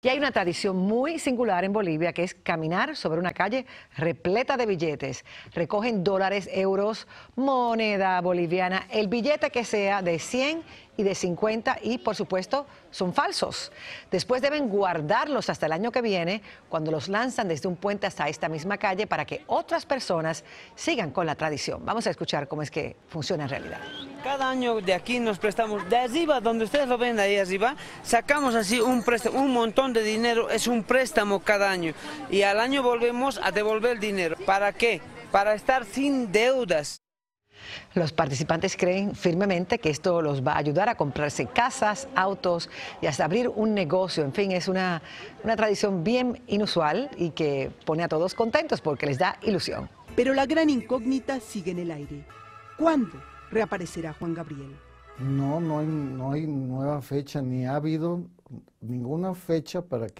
Y hay una tradición muy singular en Bolivia que es caminar sobre una calle repleta de billetes. Recogen dólares, euros, moneda boliviana, el billete que sea de 100 y de 50 y, por supuesto, son falsos. Después deben guardarlos hasta el año que viene cuando los lanzan desde un puente hasta esta misma calle para que otras personas sigan con la tradición. Vamos a escuchar cómo es que funciona en realidad. Cada año de aquí nos prestamos, de arriba, donde ustedes lo ven ahí arriba, sacamos así un, un montón de dinero, es un préstamo cada año. Y al año volvemos a devolver el dinero. ¿Para qué? Para estar sin deudas. Los participantes creen firmemente que esto los va a ayudar a comprarse casas, autos y hasta abrir un negocio. En fin, es una, tradición bien inusual y que pone a todos contentos porque les da ilusión. Pero la gran incógnita sigue en el aire. ¿Cuándo reaparecerá Juan Gabriel? No, no hay, no hay nueva fecha, ni ha habido ninguna fecha para que...